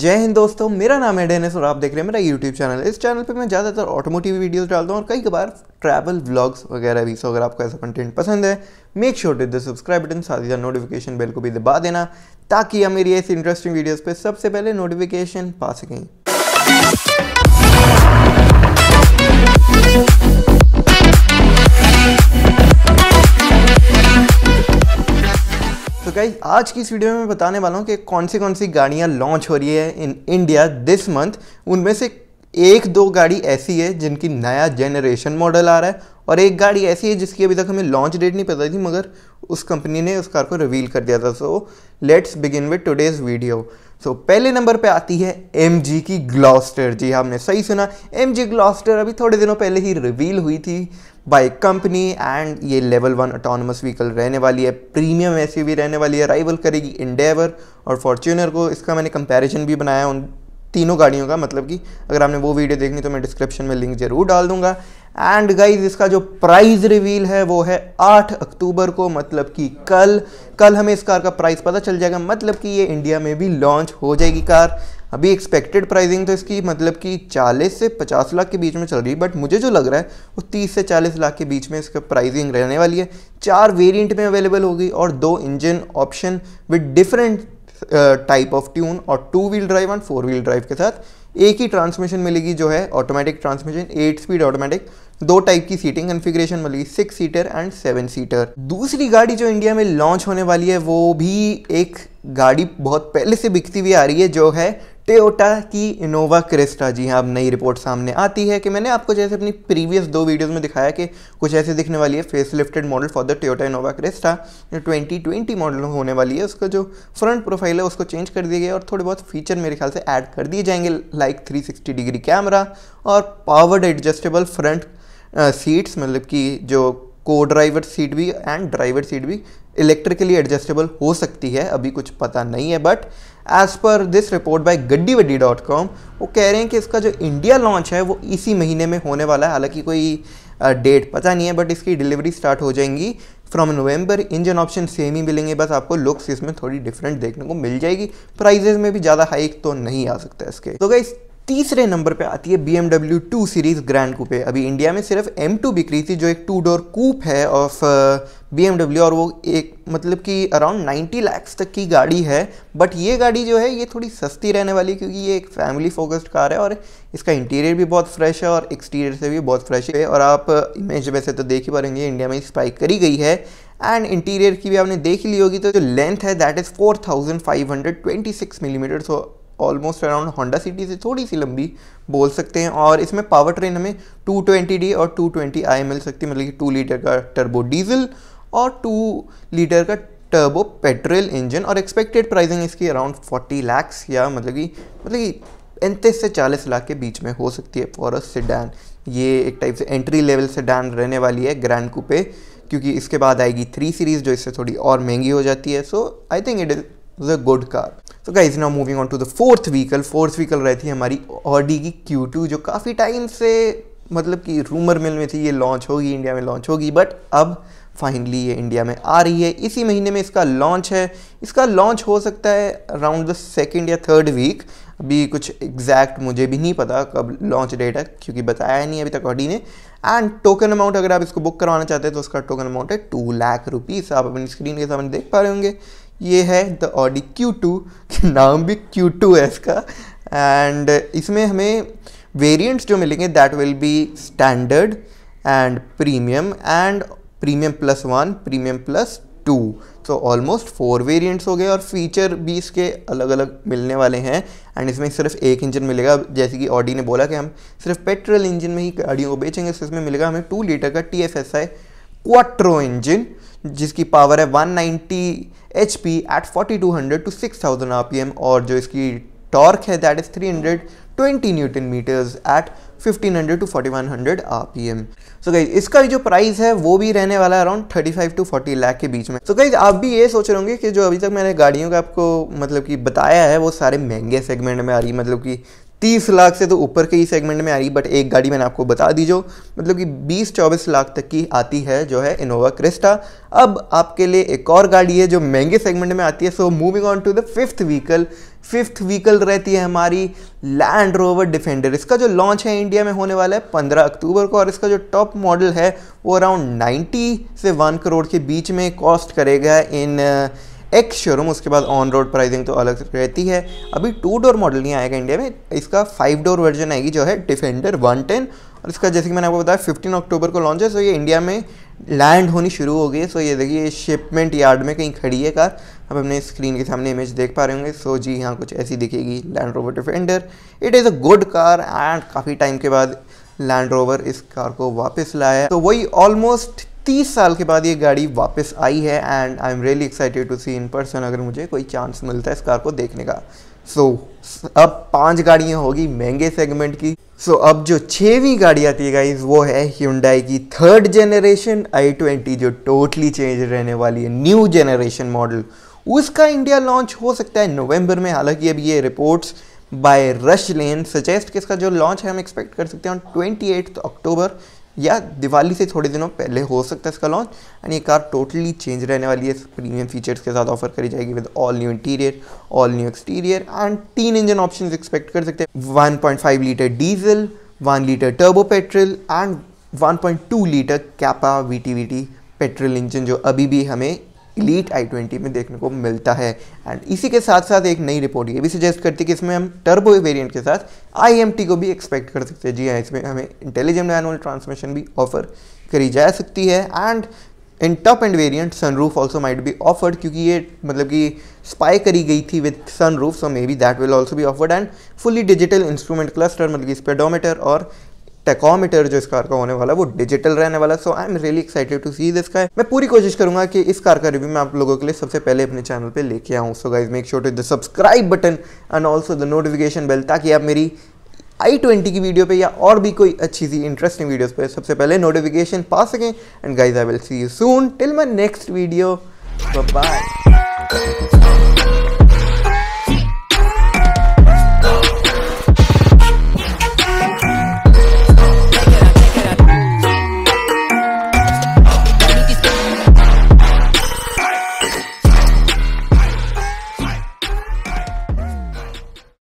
जय हिंद दोस्तों मेरा नाम है डेनिस और आप देख रहे हैं मेरा यूट्यूब चैनल इस चैनल पे मैं ज़्यादातर ऑटोमोटिव वीडियोस डालता हूँ और कई बार ट्रैवल व्लॉग्स वगैरह भी सो अगर आपको ऐसा कंटेंट पसंद है make sure to the subscribe button साथ ही नोटिफिकेशन बेल को भी दबा देना ताकि हम मेरी ऐसी इंटरेस्टिंग वीडियोज़ पर सबसे पहले नोटिफिकेशन पा सकें तो so गाइज आज की इस वीडियो में मैं बताने वाला हूँ कि कौन सी कौन सी गाड़ियाँ लॉन्च हो रही है इन इंडिया दिस मंथ उनमें से एक दो गाड़ी ऐसी है जिनकी नया जनरेशन मॉडल आ रहा है और एक गाड़ी ऐसी है जिसकी अभी तक हमें लॉन्च डेट नहीं पता थी मगर उस कंपनी ने उस कार को रिवील कर दिया था so let's begin with today's video so पहले नंबर पे आती है एम की ग्लॉस्टर जी हमने हाँ, सही सुना एम जी ग्लॉस्टर अभी थोड़े दिनों पहले ही रिवील हुई थी बाय कंपनी एंड ये लेवल वन ऑटोनमस व्हीकल रहने वाली है प्रीमियम भी रहने वाली है राइवल करेगी इंडेवर और फॉर्च्यूनर को इसका मैंने कंपैरिजन भी बनाया उन तीनों गाड़ियों का मतलब कि अगर आपने वो वीडियो देखनी तो मैं डिस्क्रिप्शन में लिंक जरूर डाल दूंगा एंड गाइज इसका जो प्राइस रिवील है वो है 8 अक्टूबर को मतलब कि कल कल हमें इस कार का प्राइस पता चल जाएगा मतलब कि ये इंडिया में भी लॉन्च हो जाएगी कार अभी एक्सपेक्टेड प्राइसिंग तो इसकी मतलब कि 40 से 50 लाख के बीच में चल रही है बट मुझे जो लग रहा है वो 30 से 40 लाख के बीच में इसका प्राइसिंग रहने वाली है चार वेरिएंट में अवेलेबल होगी और दो engine option with different type of tune और two wheel drive and four wheel drive के साथ एक ही ट्रांसमिशन मिलेगी जो है automatic transmission eight speed automatic दो टाइप की सीटिंग कन्फिग्रेशन मिलेगी six seater and seven seater दूसरी गाड़ी जो इंडिया में लॉन्च होने वाली है वो भी एक गाड़ी बहुत पहले से बिकती हुई आ रही है जो है टोयोटा की इनोवा क्रिस्टा जी हाँ अब नई रिपोर्ट सामने आती है कि मैंने आपको जैसे अपनी प्रीवियस दो वीडियोस में दिखाया कि कुछ ऐसे दिखने वाली है face lifted model for the Toyota Innova Crysta जो 2020 मॉडल होने वाली है उसका जो फ्रंट प्रोफाइल है उसको चेंज कर दिया गया और थोड़े बहुत फीचर मेरे ख्याल से ऐड कर दिए जाएंगे लाइक थ्री डिग्री कैमरा और पावर्ड एडजस्टेबल फ्रंट सीट्स मतलब कि जो को ड्राइवर सीट भी एंड ड्राइवर सीट भी इलेक्ट्रिकली एडजस्टेबल हो सकती है अभी कुछ पता नहीं है but as per this report by Gaddi Waddi dot com वो कह रहे हैं कि इसका जो इंडिया लॉन्च है वो इसी महीने में होने वाला है हालांकि कोई डेट पता नहीं है बट इसकी डिलीवरी स्टार्ट हो जाएंगी from November engine option same ही मिलेंगे बस आपको लुक्स इसमें थोड़ी डिफरेंट देखने को मिल जाएगी प्राइजेज में भी ज़्यादा हाइक तो नहीं आ सकता इसके तो क्या तीसरे नंबर पे आती है B MW two series grand coupe अभी इंडिया में सिर्फ एम टू बिक्री थी जो एक टू डोर कूप है ऑफ बी एमडब्ल्यू और वो एक मतलब कि अराउंड नाइन्टी लैक्स तक की गाड़ी है बट ये गाड़ी जो है ये थोड़ी सस्ती रहने वाली क्योंकि ये एक फैमिली फोकस्ड कार है और इसका इंटीरियर भी बहुत फ्रेश है और एक्सटीरियर से भी बहुत फ्रेश है और आप इमेज uh, वैसे तो देख ही पाएंगे इंडिया में स्पाइक करी गई है एंड इंटीरियर की भी आपने देख ली होगी तो जो लेंथ है that is four thousand five hundred twenty six millimetre so almost around Honda City से थोड़ी सी लंबी बोल सकते हैं और इसमें पावर ट्रेन हमें 220D और 220i मिल सकती है मतलब कि 2 लीटर का टर्बो डीजल और 2 लीटर का टर्बो पेट्रोल इंजन और एक्सपेक्टेड प्राइसिंग इसकी अराउंड 40 लैक्स या मतलब कि मतलब कि पैंतीस से चालीस लाख के बीच में हो सकती है फॉर अ डैन ये एक टाइप से एंट्री लेवल डैन रहने वाली है ग्रैंड कूपे क्योंकि इसके बाद आएगी थ्री सीरीज़ जो इससे थोड़ी और महंगी हो जाती है so I think it is is a good car so guys now moving on to the fourth vehicle fourth vehicle रही थी हमारी ऑडी की क्यू टू जो काफ़ी टाइम से मतलब कि रूमर मिल में थी ये लॉन्च होगी इंडिया में लॉन्च होगी बट अब फाइनली ये इंडिया में आ रही है इसी महीने में इसका लॉन्च है इसका लॉन्च हो सकता है अराउंड द सेकेंड या थर्ड वीक अभी कुछ एग्जैक्ट मुझे भी नहीं पता कब लॉन्च डेट है क्योंकि बताया नहीं अभी तक ऑडी ने एंड टोकन अमाउंट अगर आप इसको बुक करवाना चाहते हैं तो उसका टोकन अमाउंट है टू लाख रुपीज़ आप अपनी स्क्रीन के सामने देख पा रहे होंगे ये है द ऑडी क्यू टू नाम भी क्यू टू है इसका एंड इसमें हमें वेरिएंट्स जो मिलेंगे that will be standard and premium and premium plus one premium plus two so almost four variants हो गए और फीचर भी इसके अलग अलग मिलने वाले हैं एंड इसमें सिर्फ एक इंजन मिलेगा जैसे कि ऑडी ने बोला कि हम सिर्फ पेट्रोल इंजन में ही गाड़ियों को बेचेंगे तो इसमें मिलेगा हमें टू लीटर का T F S I quattro engine जिसकी पावर है 190 ninety H P at forty two to 6000 M और जो इसकी टॉर्क है that is 320 newton metres at 1500 to 4100 RPM so गई इसका जो प्राइस है वो भी रहने वाला है अराउंड 35 टू 40 लाख के बीच में सो so गई आप भी ये सोच रहे होंगे कि जो अभी तक मैंने गाड़ियों का आपको मतलब कि बताया है वो सारे महंगे सेगमेंट में आ रही मतलब कि तीस लाख से तो ऊपर के ही सेगमेंट में आ रही बट एक गाड़ी मैंने आपको बता दी जो मतलब कि बीस चौबीस लाख तक की आती है जो है इनोवा क्रिस्टा अब आपके लिए एक और गाड़ी है जो महंगे सेगमेंट में आती है so moving on to the fifth vehicle fifth vehicle रहती है हमारी लैंड रोवर डिफेंडर इसका जो लॉन्च है इंडिया में होने वाला है 15 अक्टूबर को और इसका जो टॉप मॉडल है वो अराउंड 90 से 1 करोड़ के बीच में कॉस्ट करेगा इन uh, एक्स शोरूम उसके बाद ऑन रोड प्राइसिंग तो अलग रहती है अभी टू डोर मॉडल नहीं आएगा इंडिया में इसका फाइव डोर वर्जन आएगी जो है डिफेंडर वन टेन और इसका जैसे कि मैंने आपको बताया फिफ्टीन अक्टूबर को लॉन्च है सो ये इंडिया में लैंड होनी शुरू हो गई है सो ये देखिए शिपमेंट यार्ड में कहीं खड़ी है कार अब हमने स्क्रीन के सामने इमेज देख पा रहे होंगे सो जी हाँ कुछ ऐसी दिखेगी Land Rover Defender it is a good car and काफ़ी टाइम के बाद लैंड रोवर इस कार को वापस लाया तो वही ऑलमोस्ट तीस साल के बाद ये गाड़ी वापस आई है and I am really excited to see in person अगर मुझे कोई चांस मिलता है इस कार को देखने का सो so, अब पांच गाड़ियां होगी महंगे सेगमेंट की सो so, अब जो छवीं गाड़ी आती है गाइज वो है ह्यूंडाई की थर्ड जनरेशन आई ट्वेंटी जो टोटली चेंज रहने वाली है न्यू जनरेशन मॉडल उसका इंडिया लॉन्च हो सकता है नवंबर में हालांकि अब ये reports by Rush Lane suggest कि इसका जो लॉन्च है हम एक्सपेक्ट कर सकते हैं ऑन ट्वेंटी अक्टूबर या दिवाली से थोड़े दिनों पहले हो सकता है इसका लॉन्च एंड ये कार टोटली चेंज रहने वाली है प्रीमियम फीचर्स के साथ ऑफर करी जाएगी with all new interior all new exterior and तीन इंजन ऑप्शन एक्सपेक्ट कर सकते हैं one litre diesel one litre turbo petrol and 1.2 litre Kappa V petrol engine जो अभी भी हमें इलीट आई ट्वेंटी में देखने को मिलता है एंड इसी के साथ साथ एक नई रिपोर्ट ये भी सजेस्ट करती है कि इसमें हम टर्बो वेरिएंट के साथ आई को भी एक्सपेक्ट कर सकते हैं जी हाँ इसमें हमें इंटेलिजेंट मैनुअल ट्रांसमिशन भी ऑफर करी जा सकती है and in top end variant sun roof also might be offered क्योंकि ये मतलब कि स्पाई करी गई थी with sun roof so may be that will also भी offered and fully digital instrument cluster मतलब कि स्पेडोमीटर और टेकोमीटर जो इस कार का होने वाला है वो डिजिटल रहने वाला है so I am really excited to see this car मैं पूरी कोशिश करूंगा कि इस कार का रिव्यू मैं आप लोगों के लिए सबसे पहले अपने चैनल पे लेके आऊँ so guys make sure to the subscribe button and also the notification bell ताकि आप मेरी आई ट्वेंटी की वीडियो पे या और भी कोई अच्छी सी इंटरेस्टिंग वीडियोज पे सबसे पहले नोटिफिकेशन पा सकें and guys I will see you soon till my next video bye